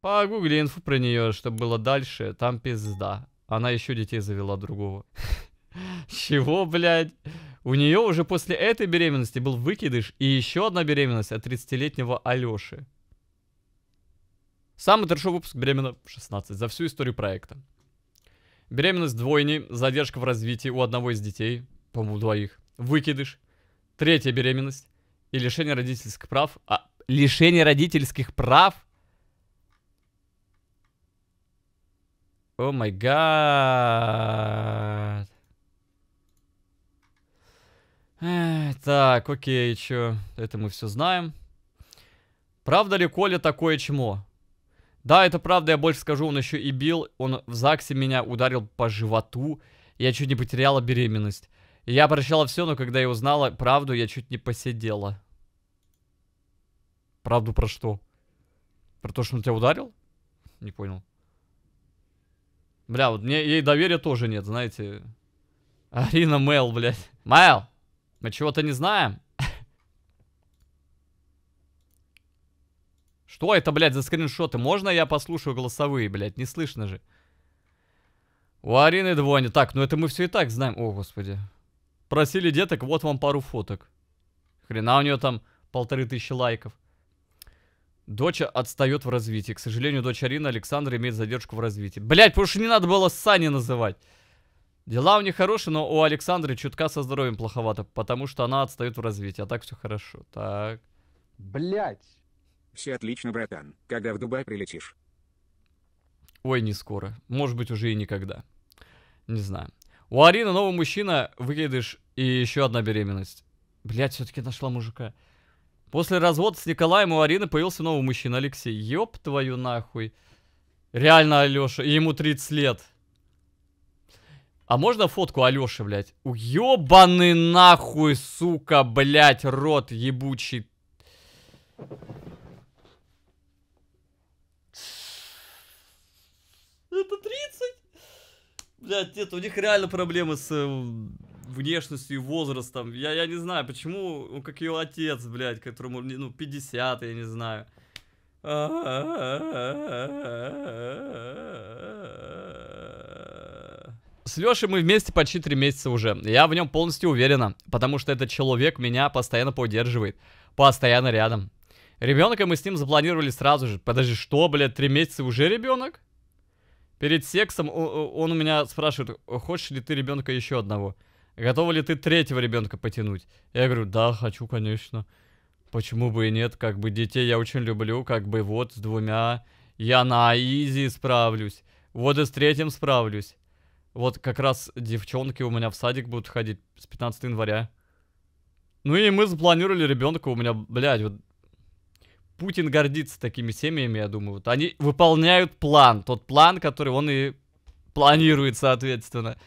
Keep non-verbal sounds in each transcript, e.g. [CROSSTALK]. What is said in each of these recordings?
Погугли инфу про нее, чтобы было дальше. Там пизда. Она еще детей завела другого. [LAUGHS] Чего, блядь? У нее уже после этой беременности был выкидыш и еще одна беременность от 30-летнего Алёши. Самый трешовый выпуск беременна в 16 за всю историю проекта. Беременность двойни, задержка в развитии у одного из детей, по-моему, двоих, выкидыш, третья беременность и лишение родительских прав. А, лишение родительских прав – О май гад. Так, окей, чё. Это мы все знаем. Правда ли Коля такое чмо? Да, это правда, я больше скажу, он еще и бил. Он в ЗАГСе меня ударил по животу. Я чуть не потеряла беременность. Я прощала все, но когда я узнала правду, я чуть не посидела. Правду про что? Про то, что он тебя ударил? Не понял. Бля, вот мне ей доверия тоже нет, знаете. Арина Мэл, блядь. Мэл, мы чего-то не знаем? Что это, блядь, за скриншоты? Можно я послушаю голосовые, блядь? Не слышно же. У Арины двойня. Так, ну это мы все и так знаем. О, господи. Просили деток, вот вам пару фоток. Хрена у нее там полторы тысячи лайков. Доча отстает в развитии. К сожалению, дочь Арина Александра имеет задержку в развитии. Блять, потому что не надо было Сани называть. Дела у них хорошие, но у Александры чутка со здоровьем плоховато, потому что она отстает в развитии. А так все хорошо. Так. Блять. Все отлично, братан. Когда в Дубай прилетишь? Ой, не скоро. Может быть, уже и никогда. Не знаю. У Арины новый мужчина, выкидыш и еще одна беременность. Блять, все-таки нашла мужика. После развода с Николаем у Арины появился новый мужчина, Алексей. Ёб твою нахуй. Реально, Алёша, ему 30 лет. А можно фотку Алёши, блядь? Уёбаный нахуй, сука, блядь, рот ебучий. Это 30? Блядь, нет, у них реально проблемы с... Э, внешностью и возрастом. Я, я не знаю, почему, ну, как ее отец, блядь, которому, ну, 50, я не знаю. С Лешей мы вместе почти три месяца уже. Я в нем полностью уверена, потому что этот человек меня постоянно поддерживает. Постоянно рядом. Ребенка мы с ним запланировали сразу же. Подожди, что, блядь, три месяца уже ребенок? Перед сексом он у меня спрашивает, хочешь ли ты ребенка еще одного? Готова ли ты третьего ребенка потянуть? Я говорю, да, хочу, конечно. Почему бы и нет? Как бы детей я очень люблю, как бы вот с двумя я на изи справлюсь. Вот и с третьим справлюсь. Вот как раз девчонки у меня в садик будут ходить с 15 января. Ну и мы запланировали ребенка у меня, блядь, вот... Путин гордится такими семьями, я думаю. Вот они выполняют план, тот план, который он и планирует, соответственно.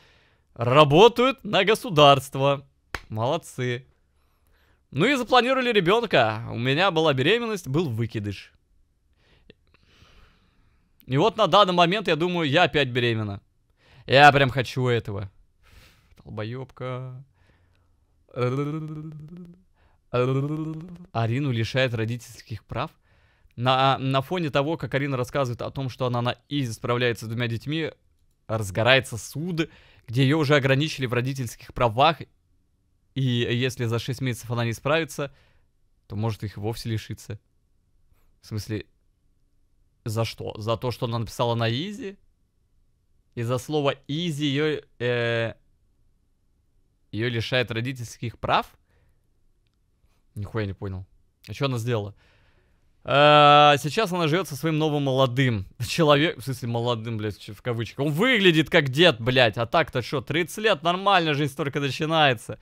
Работают на государство. Молодцы. Ну и запланировали ребенка. У меня была беременность, был выкидыш. И вот на данный момент, я думаю, я опять беременна. Я прям хочу этого. Долбоебка. Арину лишает родительских прав? На, на фоне того, как Арина рассказывает о том, что она на изи справляется с двумя детьми, разгорается суд, где ее уже ограничили в родительских правах, и если за 6 месяцев она не справится, то может их вовсе лишиться. В смысле, за что? За то, что она написала на Изи? И за слово Изи ее... Э, ее лишает родительских прав? Нихуя не понял. А что она сделала? Э, сейчас она живет со своим новым молодым [LAUGHS] человеком, в смысле молодым, блядь, в кавычках. Он выглядит как дед, блядь, а так-то что, 30 лет, нормально, жизнь только начинается.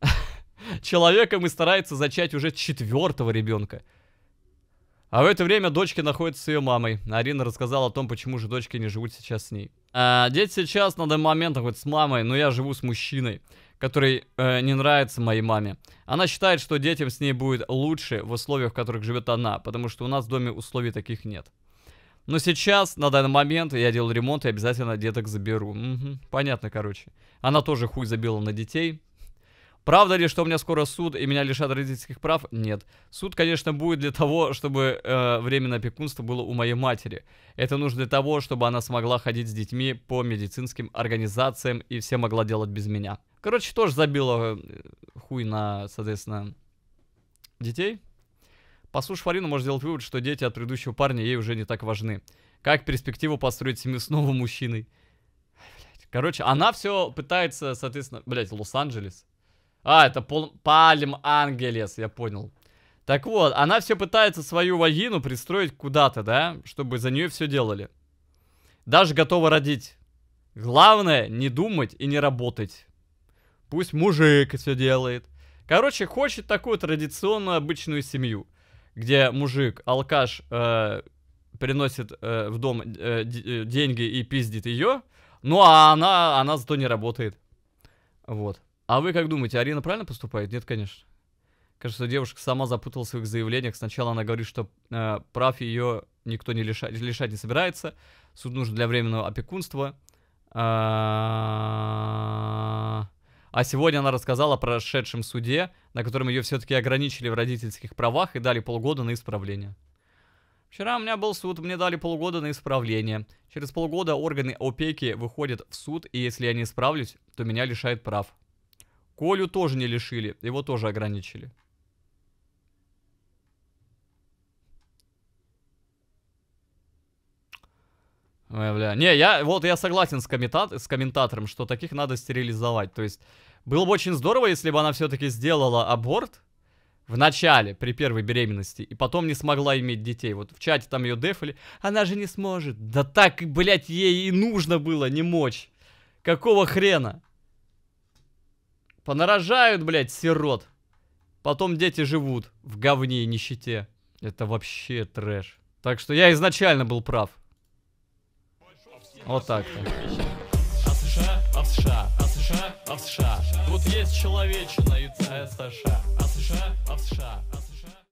[LAUGHS] Человеком и старается зачать уже четвертого ребенка. А в это время дочки находятся с ее мамой. Арина рассказала о том, почему же дочки не живут сейчас с ней. А, дети сейчас на данный момент находятся с мамой, но я живу с мужчиной который э, не нравится моей маме. Она считает, что детям с ней будет лучше в условиях, в которых живет она, потому что у нас в доме условий таких нет. Но сейчас, на данный момент, я делал ремонт и обязательно деток заберу. Угу, понятно, короче. Она тоже хуй забила на детей. Правда ли, что у меня скоро суд и меня лишат родительских прав? Нет. Суд, конечно, будет для того, чтобы э, временное опекунство было у моей матери. Это нужно для того, чтобы она смогла ходить с детьми по медицинским организациям и все могла делать без меня. Короче, тоже забила э, хуй на, соответственно, детей. Послушав Арину, можно сделать вывод, что дети от предыдущего парня ей уже не так важны. Как перспективу построить семью с новым мужчиной? Короче, она все пытается, соответственно, блять, Лос-Анджелес. А, это пол... палим Ангелес, я понял. Так вот, она все пытается свою вагину пристроить куда-то, да? Чтобы за нее все делали. Даже готова родить. Главное, не думать и не работать. Пусть мужик все делает. Короче, хочет такую традиционную обычную семью. Где мужик, алкаш, э, приносит э, в дом э, э деньги и пиздит ее. Ну, а она, она зато не работает. Вот. А вы как думаете, Арина правильно поступает? Нет, конечно. Кажется, девушка сама запуталась в своих заявлениях. Сначала она говорит, что э, прав ее никто не лишать, лишать не собирается. Суд нужен для временного опекунства. А, а сегодня она рассказала о прошедшем суде, на котором ее все-таки ограничили в родительских правах и дали полгода на исправление. Вчера у меня был суд, мне дали полгода на исправление. Через полгода органы опеки выходят в суд, и если я не исправлюсь, то меня лишают прав. Колю тоже не лишили, его тоже ограничили. Ой, бля. Не, я вот я согласен с, коммента с комментатором, что таких надо стерилизовать. То есть, было бы очень здорово, если бы она все-таки сделала аборт в начале, при первой беременности, и потом не смогла иметь детей. Вот в чате там ее дефали. Она же не сможет. Да так, блядь, ей и нужно было не мочь. Какого хрена? Понарожают, блядь, сирот. Потом дети живут в говне и нищете. Это вообще трэш. Так что я изначально был прав. Вот так-то. А, а в США, а в США, а в США. Тут есть человечина и ЦСШ. А США, а в США, а в США.